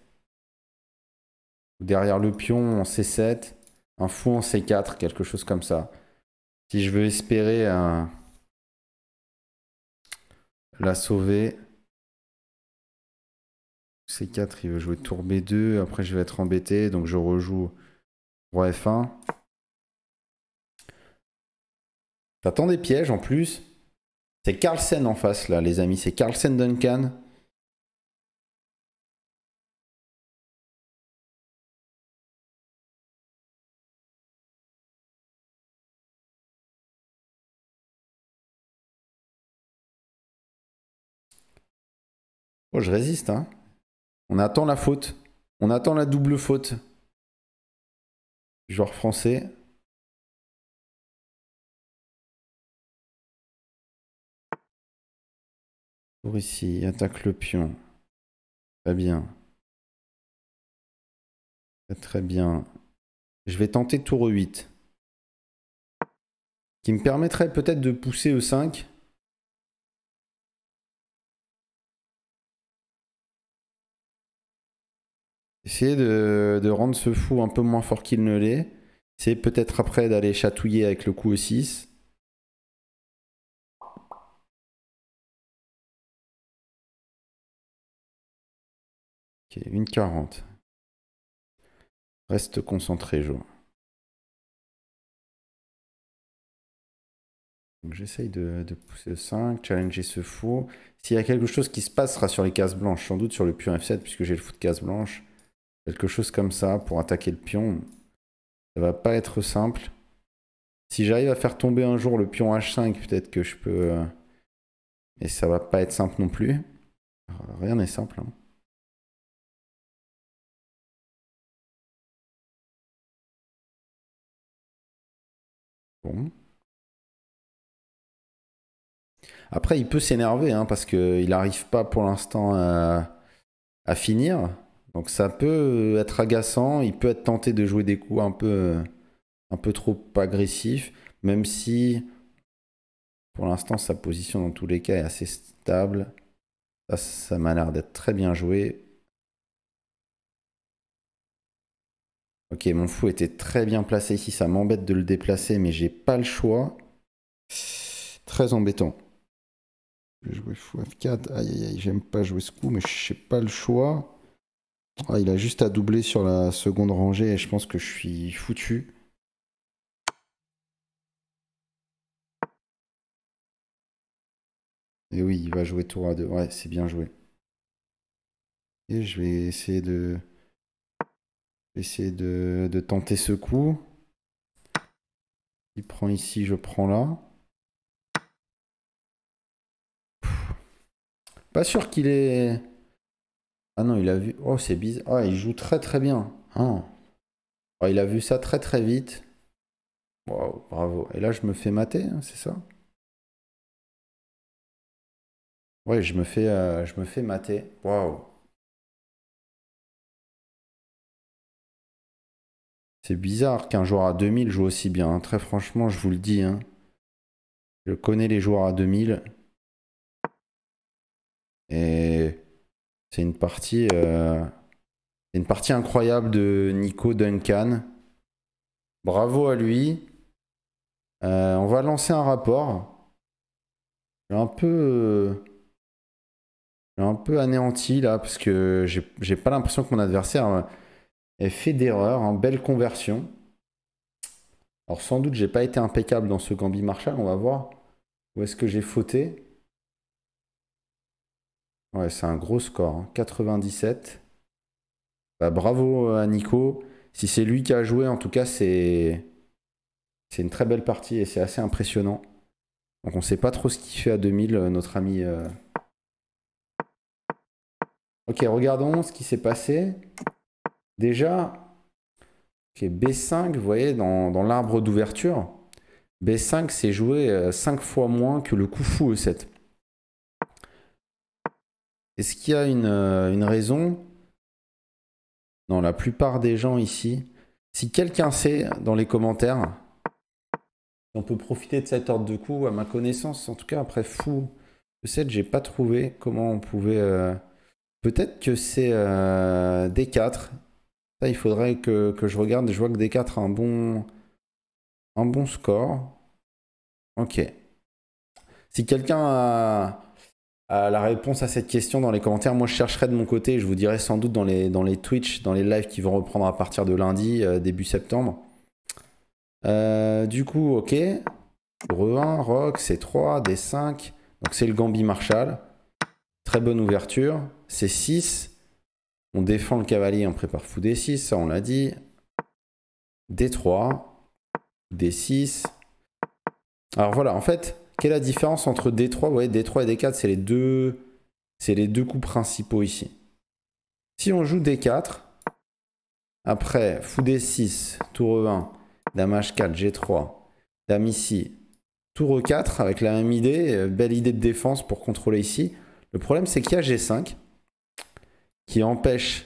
Derrière le pion en C7. Un fou en C4, quelque chose comme ça. Si je veux espérer euh, la sauver. C4, il veut jouer tour B2. Après, je vais être embêté. Donc, je rejoue roi F1 tend des pièges en plus. C'est Carlsen en face là, les amis. C'est Carlsen Duncan. Oh, je résiste. Hein. On attend la faute. On attend la double faute. Joueur français. Pour ici, attaque le pion. Très bien. Très bien. Je vais tenter tour 8 Qui me permettrait peut-être de pousser E5. Essayer de, de rendre ce fou un peu moins fort qu'il ne l'est. Essayer peut-être après d'aller chatouiller avec le coup E6. une 40. Reste concentré, Jo. J'essaye de, pousser le 5, challenger ce fou. S'il y a quelque chose qui se passera sur les cases blanches, sans doute sur le pion F7, puisque j'ai le fou de case blanche, quelque chose comme ça pour attaquer le pion, ça va pas être simple. Si j'arrive à faire tomber un jour le pion H5, peut-être que je peux... Euh, mais ça va pas être simple non plus. Rien n'est simple. Hein. Après, il peut s'énerver hein, parce qu'il n'arrive pas pour l'instant à, finir. Donc ça peut être agaçant. Il peut être tenté de jouer des coups un peu, un peu trop agressifs, même si pour l'instant sa position dans tous les cas est assez stable. Ça, ça m'a l'air d'être très bien joué. Ok, mon fou était très bien placé ici. Ça m'embête de le déplacer, mais j'ai pas le choix. Très embêtant. Je vais jouer fou F4. Aïe, aïe, aïe. J'aime pas jouer ce coup, mais je n'ai pas le choix. Ah, il a juste à doubler sur la seconde rangée et je pense que je suis foutu. Et oui, il va jouer tour à deux. Ouais, c'est bien joué. Et je vais essayer de essayer de, tenter ce coup. Il prend ici, je prends là. Pas sûr qu'il est... Ah non, il a vu... Oh, c'est bizarre. Ah, il joue très très bien. Oh, il a vu ça très très vite. Wow, bravo. Et là, je me fais mater, hein, c'est ça Ouais, je me fais, euh, je me fais mater. Waouh C'est bizarre qu'un joueur à 2000 joue aussi bien. Hein. Très franchement, je vous le dis. Hein. Je connais les joueurs à 2000. Et c'est une partie. Euh, une partie incroyable de Nico Duncan. Bravo à lui. Euh, on va lancer un rapport. J'ai un peu. J'ai un peu anéanti là parce que j'ai pas l'impression que mon adversaire euh, et d'erreur, en hein, belle conversion. Alors sans doute, j'ai pas été impeccable dans ce Gambi Marshall, on va voir où est-ce que j'ai fauté. Ouais, c'est un gros score, 97. Hein. Bah, bravo euh, à Nico. Si c'est lui qui a joué, en tout cas, c'est c'est une très belle partie et c'est assez impressionnant. Donc on sait pas trop ce qu'il fait à 2000, euh, notre ami. Euh. Ok, regardons ce qui s'est passé. Déjà, B5, vous voyez, dans, l'arbre d'ouverture, B5 c'est joué 5 euh, fois moins que le coup fou E7. Est-ce qu'il y a une, euh, raison Dans la plupart des gens ici. Si quelqu'un sait dans les commentaires, on peut profiter de cet ordre de coup, à ma connaissance, en tout cas après fou E7, j'ai pas trouvé comment on pouvait. Euh, peut-être que c'est D4 il faudrait que, je regarde. Je vois que D4 a un bon, score. Ok. Si quelqu'un a, la réponse à cette question dans les commentaires, moi je chercherai de mon côté. je vous dirai sans doute dans les, dans les Twitch, dans les lives qui vont reprendre à partir de lundi, euh, début septembre. Euh, du coup, ok. Re1, Rock, C3, D5. Donc c'est le Gambi Marshall. Très bonne ouverture. c'est 6 on défend le cavalier, on prépare fou D6, ça on l'a dit. D3, D6. Alors voilà, en fait, quelle est la différence entre D3 Vous voyez, D3 et D4, c'est les deux, c'est les deux coups principaux ici. Si on joue D4, après fou D6, tour E1, dame H4, G3, dame ici, tour E4 avec la même idée, euh, belle idée de défense pour contrôler ici. Le problème c'est qu'il y a G5 qui empêche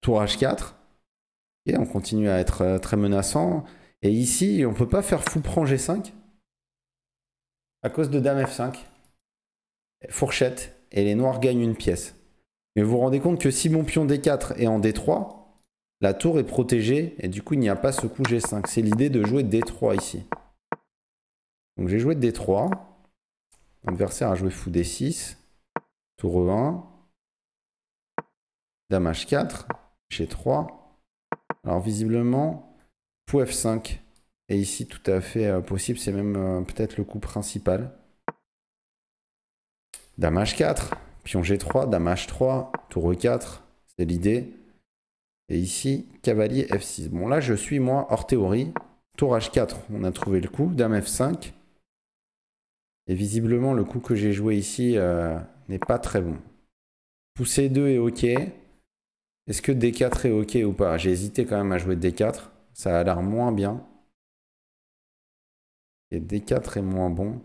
tour H4. Et on continue à être euh, très menaçant. Et ici, on ne peut pas faire fou prend G5 à cause de Dame F5. Fourchette. Et les noirs gagnent une pièce. Mais vous vous rendez compte que si mon pion D4 est en D3, la tour est protégée et du coup il n'y a pas ce coup G5. C'est l'idée de jouer D3 ici. Donc j'ai joué D3. L'adversaire a joué fou D6. Tour E1. Dame H4. G 3. Alors visiblement, pou F5 et ici tout à fait euh, possible. C'est même euh, peut-être le coup principal. Dame H4. Pion G3. Dame H3. Tour E4. C'est l'idée. Et ici, cavalier F6. Bon là, je suis moi hors théorie. Tour H4, on a trouvé le coup. Dame F5. Et visiblement, le coup que j'ai joué ici euh, n'est pas très bon. Pousser 2 est OK. Est-ce que D4 est OK ou pas J'ai hésité quand même à jouer D4. Ça a l'air moins bien. Et D4 est moins bon.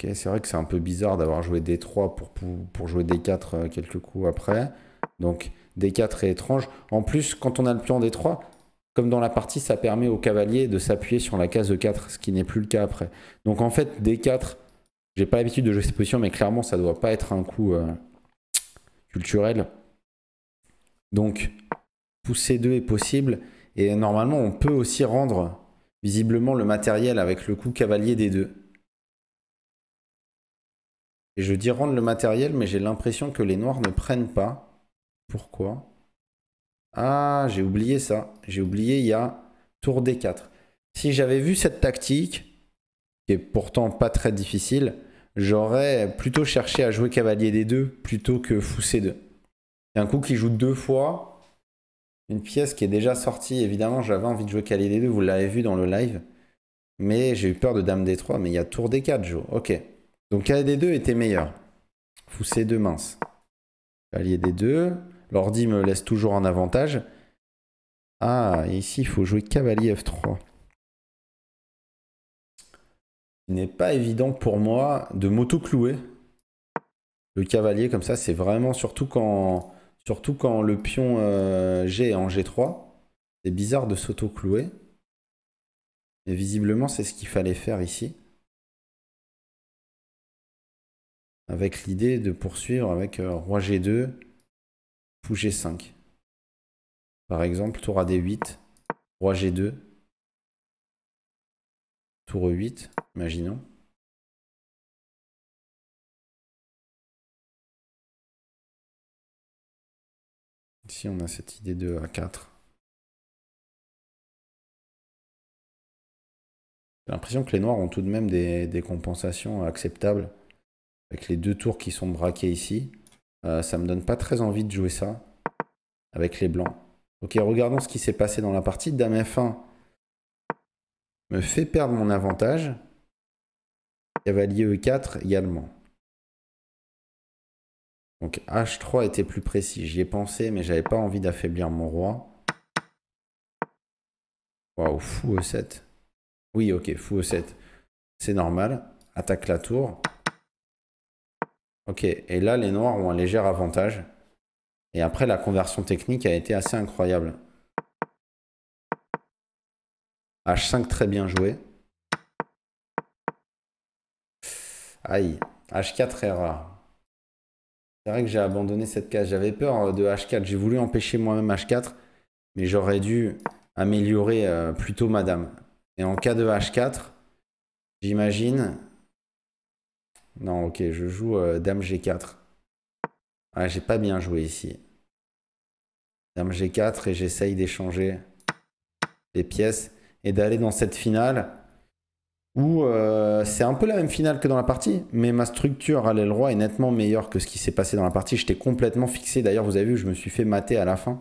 Ok, c'est vrai que c'est un peu bizarre d'avoir joué D3 pour, pour, pour, jouer D4 euh, quelques coups après. Donc D4 est étrange. En plus, quand on a le pion D3, comme dans la partie, ça permet au cavalier de s'appuyer sur la case de 4, ce qui n'est plus le cas après. Donc en fait, D4, j'ai pas l'habitude de jouer cette position, mais clairement, ça doit pas être un coup euh, culturel. Donc, pousser 2 est possible. Et normalement, on peut aussi rendre visiblement le matériel avec le coup cavalier D2. Et je dis rendre le matériel, mais j'ai l'impression que les noirs ne prennent pas. Pourquoi ah, j'ai oublié ça. J'ai oublié, il y a tour D4. Si j'avais vu cette tactique, qui est pourtant pas très difficile, j'aurais plutôt cherché à jouer cavalier D2 plutôt que fou C2. C'est un coup qui joue deux fois. Une pièce qui est déjà sortie, évidemment, j'avais envie de jouer cavalier D2, vous l'avez vu dans le live. Mais j'ai eu peur de dame D3, mais il y a tour D4, Joe. Ok. Donc cavalier D2 était meilleur. Fou C2 mince. Cavalier D2. L'ordi me laisse toujours un avantage. Ah, ici, il faut jouer cavalier F3. Il n'est pas évident pour moi de m'auto-clouer. Le cavalier, comme ça, c'est vraiment surtout quand, surtout quand le pion euh, G est en G3. C'est bizarre de s'auto-clouer. Mais visiblement, c'est ce qu'il fallait faire ici. Avec l'idée de poursuivre avec euh, Roi G2 fou G5. Par exemple, tour AD8, roi G2, tour E8, imaginons. Ici, on a cette idée de A4. J'ai l'impression que les noirs ont tout de même des, des compensations acceptables avec les deux tours qui sont braqués ici. Euh, ça me donne pas très envie de jouer ça avec les blancs. Ok, regardons ce qui s'est passé dans la partie. Dame F1 me fait perdre mon avantage. Cavalier E4 également. Donc H3 était plus précis. J'y ai pensé, mais j'avais pas envie d'affaiblir mon roi. Waouh, fou E7. Oui, ok, fou E7. C'est normal. Attaque la tour. Ok, et là, les noirs ont un léger avantage. Et après, la conversion technique a été assez incroyable. H5, très bien joué. Aïe, H4, erreur. C'est vrai que j'ai abandonné cette case. J'avais peur euh, de H4. J'ai voulu empêcher moi-même H4, mais j'aurais dû améliorer euh, plutôt Madame. Et en cas de H4, j'imagine non, ok, je joue euh, Dame G4. Ah, j'ai pas bien joué ici. Dame G4 et j'essaye d'échanger les pièces et d'aller dans cette finale où euh, c'est un peu la même finale que dans la partie, mais ma structure à l'aile roi est nettement meilleure que ce qui s'est passé dans la partie. J'étais complètement fixé. D'ailleurs, vous avez vu, je me suis fait mater à la fin.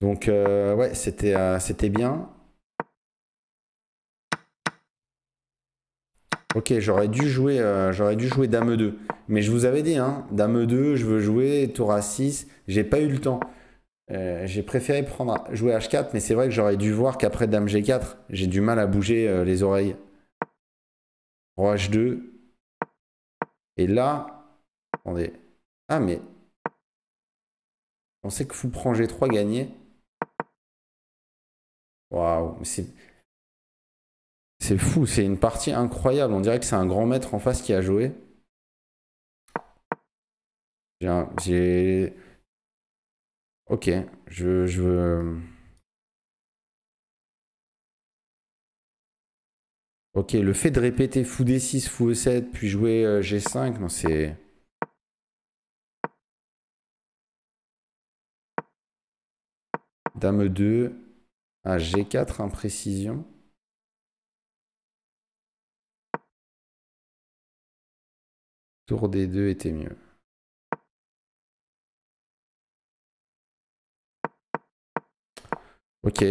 Donc, euh, ouais, c'était bien. Ok, j'aurais dû jouer, euh, dû jouer Dame 2. Mais je vous avais dit, hein, Dame 2, je veux jouer Tour a 6. J'ai pas eu le temps. Euh, j'ai préféré prendre, jouer H4, mais c'est vrai que j'aurais dû voir qu'après Dame G4, j'ai du mal à bouger euh, les oreilles. Roi H2. Et là, attendez. Ah, mais. On sait que vous prend G3 gagné. Waouh, c'est. C'est fou, c'est une partie incroyable. On dirait que c'est un grand maître en face qui a joué. J'ai. Ok, je, veux. Ok, le fait de répéter fou D6, fou E7, puis jouer euh, G5, non, c'est. Dame 2 à G4, imprécision. Tour D2 était mieux. Ok.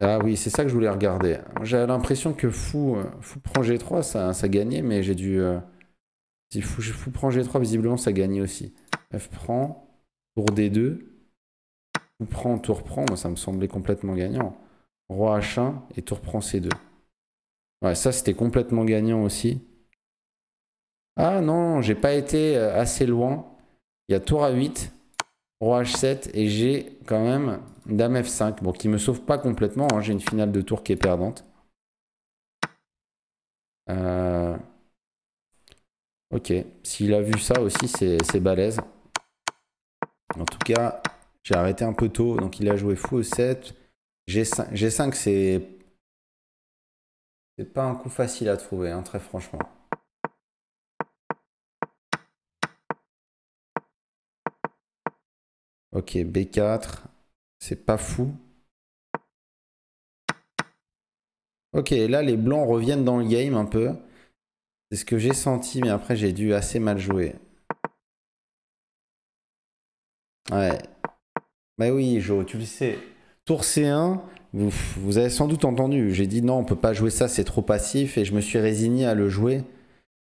Ah oui, c'est ça que je voulais regarder. J'ai l'impression que fou, euh, prend G3, ça, ça gagnait, mais j'ai dû... Euh, si fou, fou prend G3, visiblement, ça gagnait aussi. F prend, tour D2. Fou prend, tour prend, moi ça me semblait complètement gagnant. Roi H1 et tour prend C2. Ouais, ça c'était complètement gagnant aussi. Ah non, j'ai pas été euh, assez loin. Il y a tour à 8, roi h7 et j'ai quand même dame f5. Bon, qui me sauve pas complètement. Hein. J'ai une finale de tour qui est perdante. Euh, ok. S'il a vu ça aussi, c'est balèze. En tout cas, j'ai arrêté un peu tôt. Donc il a joué fou 7. G5, c'est. C'est pas un coup facile à trouver, hein, très franchement. Ok, B4. C'est pas fou. Ok, là, les blancs reviennent dans le game un peu. C'est ce que j'ai senti, mais après, j'ai dû assez mal jouer. Ouais. mais oui, Joe, tu le sais. Tour C1, vous, vous avez sans doute entendu. J'ai dit non, on peut pas jouer ça, c'est trop passif. Et je me suis résigné à le jouer.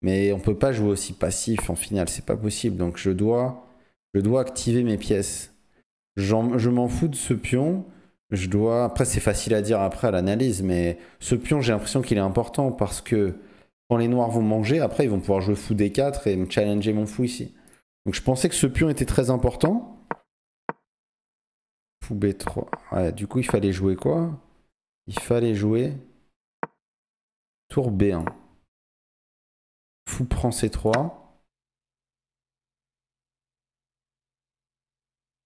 Mais on peut pas jouer aussi passif en finale, c'est pas possible. Donc je dois, je dois activer mes pièces je m'en fous de ce pion. Je dois. Après, c'est facile à dire après à l'analyse, mais ce pion, j'ai l'impression qu'il est important parce que quand les noirs vont manger, après, ils vont pouvoir jouer fou D4 et me challenger mon fou ici. Donc, je pensais que ce pion était très important. Fou B3. du coup, il fallait jouer quoi Il fallait jouer. Tour B1. Fou prend C3.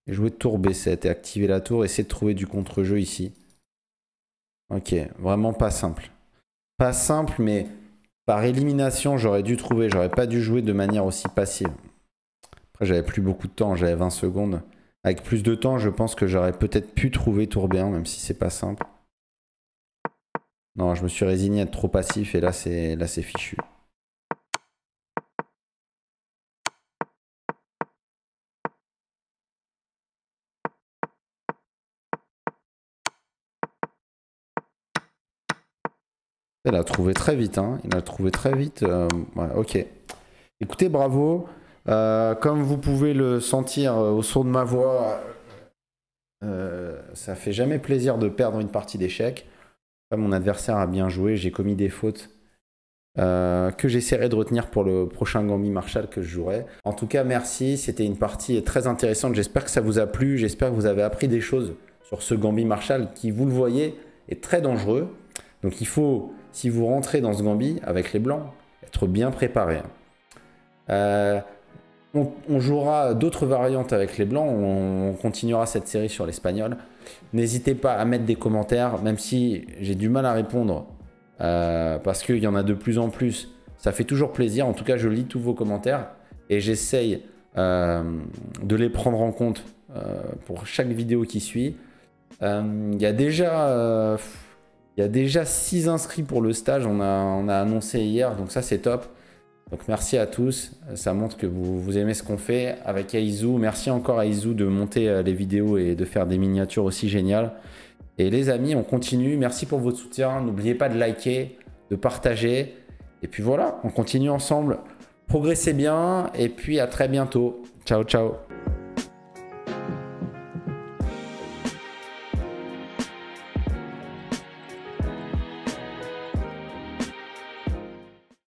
Et jouer tour B7 et activer la tour. Essayer de trouver du contre-jeu ici. Ok, vraiment pas simple. Pas simple, mais par élimination, j'aurais dû trouver. J'aurais pas dû jouer de manière aussi passive. Après, j'avais plus beaucoup de temps. J'avais 20 secondes. Avec plus de temps, je pense que j'aurais peut-être pu trouver tour B1, même si c'est pas simple. Non, je me suis résigné à être trop passif et là, c'est fichu. Il a trouvé très vite, hein. Il a trouvé très vite. Euh, ok. Écoutez, bravo. Euh, comme vous pouvez le sentir euh, au son de ma voix, euh, ça fait jamais plaisir de perdre une partie d'échecs. mon adversaire a bien joué, j'ai commis des fautes que j'essaierai de retenir pour le prochain Gambi Marshall que je jouerai. En tout cas, merci, c'était une partie très intéressante. J'espère que ça vous a plu, j'espère que vous avez appris des choses sur ce Gambi Marshall qui, vous le voyez, est très dangereux. Donc il faut si vous rentrez dans ce Gambie avec les Blancs, être bien préparé. Hein. Euh, on, jouera d'autres variantes avec les Blancs, on, continuera cette série sur l'Espagnol. N'hésitez pas à mettre des commentaires, même si j'ai du mal à répondre, euh, parce qu'il y en a de plus en plus. Ça fait toujours plaisir, en tout cas je lis tous vos commentaires et j'essaye euh, de les prendre en compte pour chaque vidéo qui suit. Il y a déjà... Il y a déjà 6 inscrits pour le stage, on a, a annoncé hier, donc ça c'est top. Donc merci à tous, ça montre que vous, vous aimez ce qu'on fait avec Aizu. Merci encore à Aizu de monter euh, les vidéos et de faire des miniatures aussi géniales. Et les amis, on continue, merci pour votre soutien, n'oubliez pas de liker, de partager. Et puis voilà, on continue ensemble, progressez bien et puis à très bientôt. Ciao ciao